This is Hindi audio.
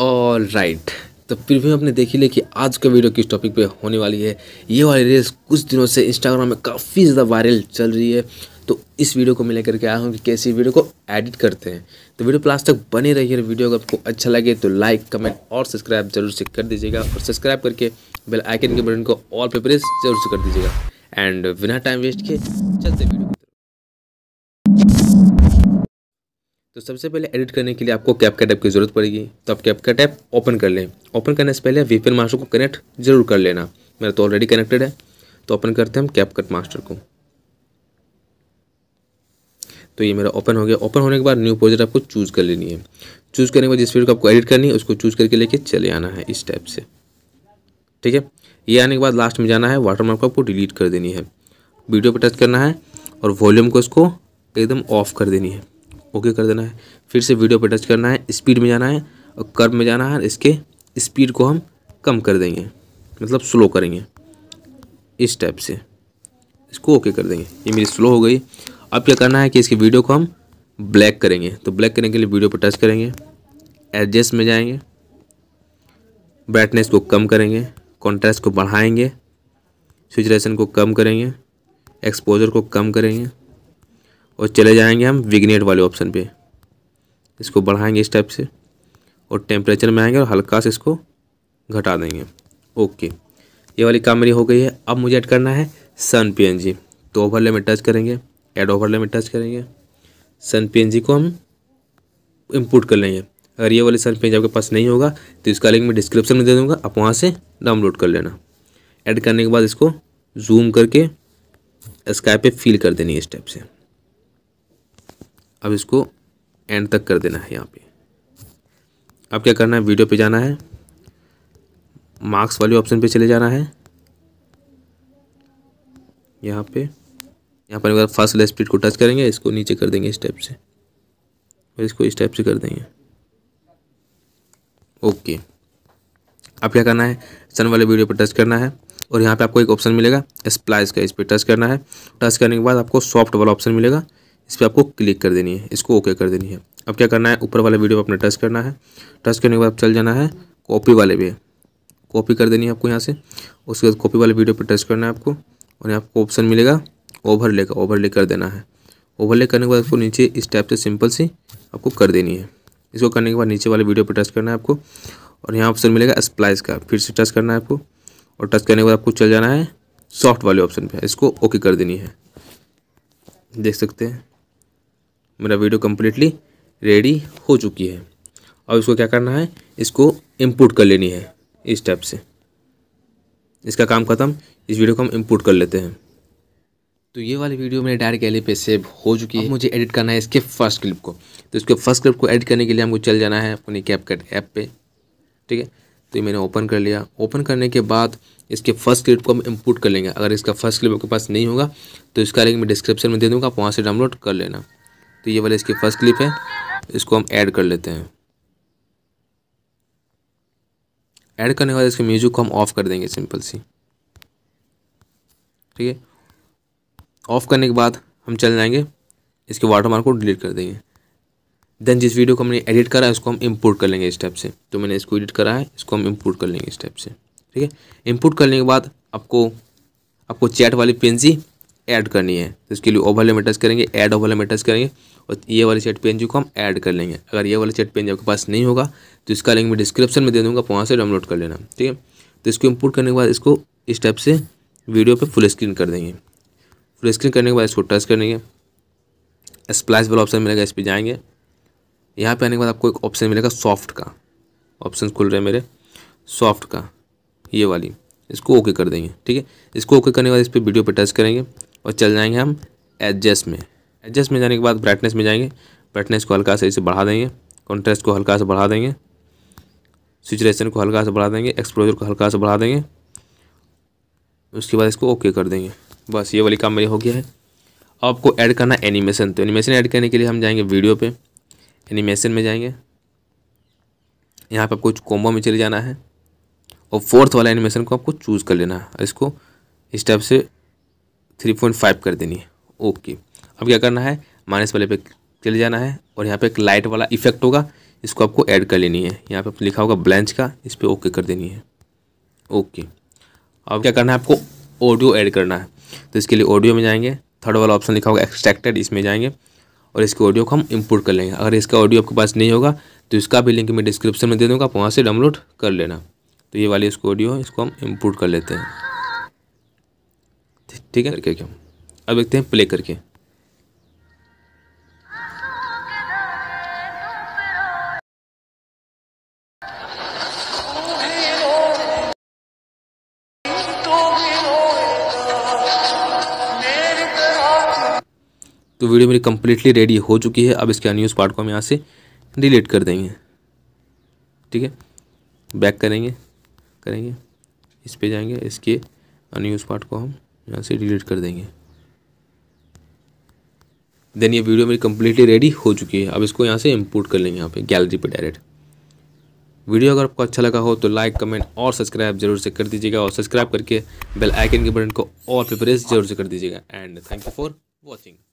All right right. तो भी आपने देख ही लिया कि आज का वीडियो किस टॉपिक पे होने वाली है ये वाली रेस कुछ दिनों से इंस्टाग्राम में काफ़ी ज़्यादा वायरल चल रही है तो इस वीडियो को मैं लेकर के आया हूँ कि कैसे वीडियो को एडिट करते हैं तो वीडियो प्लास तक बने रहिए वीडियो अगर आपको अच्छा लगे तो लाइक कमेंट और सब्सक्राइब जरूर से कर दीजिएगा और सब्सक्राइब करके बेल आइकन के बटन को ऑल पे प्रेस जरूर से कर दीजिएगा एंड बिना टाइम वेस्ट किए चलते वीडियो तो सबसे पहले एडिट करने के लिए आपको कैपकट ऐप की ज़रूरत पड़ेगी तो आप कैपकट ऐप ओपन कर लें ओपन करने से पहले वीपीएन मास्टर को कनेक्ट जरूर कर लेना मेरा तो ऑलरेडी कनेक्टेड है तो ओपन करते हैं हम कैपकट मास्टर को तो ये मेरा ओपन हो गया ओपन होने के बाद न्यू प्रोजेक्ट आपको चूज़ कर लेनी है चूज़ करने के बाद जिस वीडियो को आपको एडिट करनी है उसको चूज़ करके लेके चले आना है इस टाइप से ठीक है ये आने के बाद लास्ट में जाना है वाटरमार्क को आपको डिलीट कर देनी है वीडियो पर टच करना है और वॉल्यूम को इसको एकदम ऑफ कर देनी है ओके कर देना है फिर से वीडियो पर टच करना है स्पीड में जाना है और कर्व में जाना है इसके स्पीड को हम कम कर देंगे मतलब स्लो करेंगे इस टाइप से इसको ओके कर देंगे ये मेरी स्लो हो गई अब क्या करना है कि इसकी वीडियो को हम ब्लैक करेंगे तो ब्लैक करने के लिए वीडियो पर टच करेंगे एडजस्ट में जाएंगे ब्राइटनेस को कम करेंगे कॉन्ट्रास्ट को बढ़ाएंगे सिचुएशन को कम करेंगे एक्सपोजर को कम करेंगे और चले जाएंगे हम विग्नेट वाले ऑप्शन पे इसको बढ़ाएंगे इस टाइप से और टेम्परेचर में आएंगे और हल्का से इसको घटा देंगे ओके ये वाली काम मेरी हो गई है अब मुझे ऐड करना है सन पी तो ओवरले में टच करेंगे एड ओवरले में टच करेंगे सन पी को हम इम्पोर्ट कर लेंगे अगर ये वाले सन पी आपके पास नहीं होगा तो इसका लिंक मैं डिस्क्रिप्शन में दे दूँगा आप वहाँ से डाउनलोड कर लेना ऐड करने के बाद इसको जूम करके स्काई पे फील कर देनी है स्टेप से अब इसको एंड तक कर देना है यहाँ पे अब क्या करना है वीडियो पे जाना है मार्क्स वाले ऑप्शन पे चले जाना है यहाँ पे यहाँ पर एक बार फास्ट वाला स्पीड को टच करेंगे इसको नीचे कर देंगे इस टाइप से और इसको इस टाइप से कर देंगे ओके अब क्या करना है सन वाले वीडियो पर टच करना है और यहाँ पे आपको एक ऑप्शन मिलेगा स्प्लाइस का इस पर टच करना है टच करने के बाद आपको सॉफ्ट वाला ऑप्शन मिलेगा इस पर आपको क्लिक कर देनी है इसको ओके कर देनी है अब क्या करना है ऊपर वाले वीडियो पर अपने टच करना है टच करने के बाद चल जाना है कॉपी वाले पे कॉपी कर देनी है आपको यहाँ से उसके बाद कॉपी वाले वीडियो पर टच करना है आपको और यहाँ आपको ऑप्शन मिलेगा ओवरले का ओवरले कर देना है ओवरले करने के बाद आपको नीचे इस टाइप से सिंपल सी आपको कर देनी है इसको करने के बाद नीचे वाले वीडियो पर टच करना है आपको और यहाँ ऑप्शन मिलेगा स्प्लाइस का फिर से टच करना है आपको और टच करने के बाद आपको चल जाना है सॉफ्ट वाले ऑप्शन पर इसको ओके कर देनी है देख सकते हैं मेरा वीडियो कम्प्लीटली रेडी हो चुकी है अब इसको क्या करना है इसको इम्पोर्ट कर लेनी है इस टाइप से इसका काम खत्म इस वीडियो को हम इम्पोर्ट कर लेते हैं तो ये वाली वीडियो मेरे डायरेक्ट गैली पे सेव हो चुकी है मुझे एडिट करना है इसके फर्स्ट क्लिप को तो इसके फर्स्ट क्लिप को एडिट करने के लिए हमको चल जाना है अपनी कैप कट ऐप पे ठीक है तो ये मैंने ओपन कर लिया ओपन करने के बाद इसके फर्स्ट क्लिप को हम इम्पोर्ट कर लेंगे अगर इसका फर्स्ट क्लिप आपके पास नहीं होगा तो इसका लिंक मैं डिस्क्रिप्शन में दे दूँगा आप वहाँ से डाउनलोड कर लेना तो ये वाला इसकी फर्स्ट क्लिप है इसको हम ऐड कर लेते हैं ऐड करने के बाद इसके म्यूजिक को हम ऑफ़ कर देंगे सिंपल सी ठीक है ऑफ़ करने के बाद हम चल जाएंगे इसके वाटरमार्क को डिलीट कर देंगे देन जिस वीडियो को हमने एडिट करा है उसको हम इंपोर्ट कर लेंगे स्टेप से तो मैंने इसको एडिट करा है इसको हम इंपोर्ट कर लेंगे स्टेप से ठीक है इंपोर्ट करने के बाद आपको आपको चैट वाली पेंसी ऐड करनी है तो इसके लिए ओवर लिमिटर्स करेंगे ऐड ओवर लिमिटर्स करेंगे और ये वाले सेट पेन जी को हम ऐड कर लेंगे अगर ये वाले सेट पेन जी आपके पास नहीं होगा तो इसका लिंक मैं डिस्क्रिप्शन में दे दूँगा वहाँ से डाउनलोड कर लेना ठीक है तो इसको इम्पोर्ट करने के बाद इसको इस टाइप से वीडियो पर फुल स्क्रीन कर देंगे फुल स्क्रीन करने के बाद इसको टच करेंगे स्प्लाइस वाला ऑप्शन मिलेगा इस पर जाएंगे यहाँ पे आने के बाद आपको एक ऑप्शन मिलेगा सॉफ्ट का ऑप्शन खुल रहे हैं मेरे सॉफ्ट का ये वाली इसको ओके कर देंगे ठीक है इसको ओके करने के बाद इस पर वीडियो पर टच करेंगे और चल जाएंगे हम एडजस्ट में एडजस्ट में जाने के बाद ब्राइटनेस में जाएंगे ब्राइटनेस को हल्का से इसे बढ़ा देंगे कॉन्ट्रेस्ट को हल्का से बढ़ा देंगे सिचुएसन को हल्का से बढ़ा देंगे एक्सप्लोजर को हल्का से बढ़ा देंगे उसके बाद इसको ओके कर देंगे बस ये वाली काम मेरी हो गया है आपको ऐड करना एनिमेशन तो एनिमेशन ऐड करने के लिए हम जाएंगे वीडियो पे एनिमेशन में जाएंगे यहाँ पे आपको कोम्बो में चले जाना है और फोर्थ वाला एनिमेशन को आपको चूज़ कर लेना है इसको इस टाइप से थ्री पॉइंट फाइव कर देनी है ओके अब क्या करना है माइनस वाले पे चले जाना है और यहाँ पे एक लाइट वाला इफेक्ट होगा इसको आपको ऐड कर लेनी है यहाँ पे लिखा होगा ब्लेंच का इस पर ओके कर देनी है ओके अब क्या करना है आपको ऑडियो ऐड करना है तो इसके लिए ऑडियो में जाएंगे थर्ड वाला ऑप्शन लिखा होगा एक्सट्रैक्टेड इसमें जाएंगे और इसके ऑडियो को हम इम्पोर्ट कर लेंगे अगर इसका ऑडियो आपके पास नहीं होगा तो इसका भी लिंक मैं डिस्क्रिप्शन में दे दूँगा आप वहाँ से डाउनलोड कर लेना तो ये वाली इसको ऑडियो है इसको हम इम्पोर्ट कर लेते हैं ठीक है करके क्यों अब देखते हैं प्ले करके तो वीडियो मेरी कम्प्लीटली रेडी हो चुकी है अब इसके अन्यूज़ पार्ट को हम यहाँ से डिलीट कर देंगे ठीक है बैक करेंगे करेंगे इस पे जाएंगे इसके अनयूज़ पार्ट को हम यहाँ से डिलीट कर देंगे देन ये वीडियो मेरी कम्प्लीटली रेडी हो चुकी है अब इसको यहाँ से इम्पोर्ट कर लेंगे यहाँ पे गैलरी पे डायरेक्ट वीडियो अगर आपको अच्छा लगा हो तो लाइक कमेंट और सब्सक्राइब जरूर से कर दीजिएगा और सब्सक्राइब करके बेल आइकन के बटन को और प्रेस जरूर से कर दीजिएगा and thank you for watching